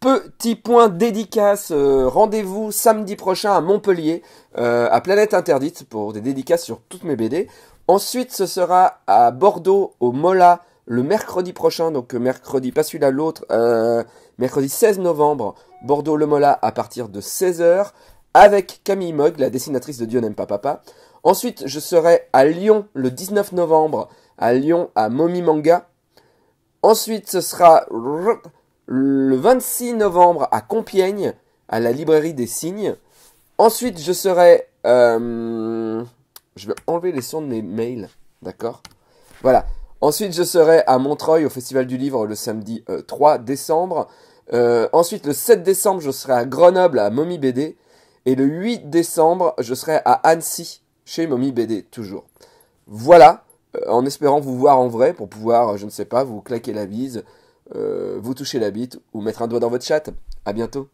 Petit point dédicace, euh, rendez-vous samedi prochain à Montpellier, euh, à Planète Interdite, pour des dédicaces sur toutes mes BD. Ensuite, ce sera à Bordeaux, au Mola, le mercredi prochain, donc mercredi, pas celui-là, l'autre, euh, mercredi 16 novembre, Bordeaux, le Mola, à partir de 16h, avec Camille Mog, la dessinatrice de Dieu n'aime pas papa. Ensuite, je serai à Lyon, le 19 novembre, à Lyon, à Momi Manga. Ensuite, ce sera le 26 novembre à Compiègne, à la librairie des signes. Ensuite, je serai... Euh, je vais enlever les sons de mes mails, d'accord Voilà. Ensuite, je serai à Montreuil au Festival du Livre le samedi 3 euh, décembre. Euh, ensuite, le 7 décembre, je serai à Grenoble à Mommy BD. Et le 8 décembre, je serai à Annecy chez Mommy BD, toujours. Voilà, en espérant vous voir en vrai pour pouvoir, je ne sais pas, vous claquer la bise, euh, vous toucher la bite ou mettre un doigt dans votre chat À bientôt.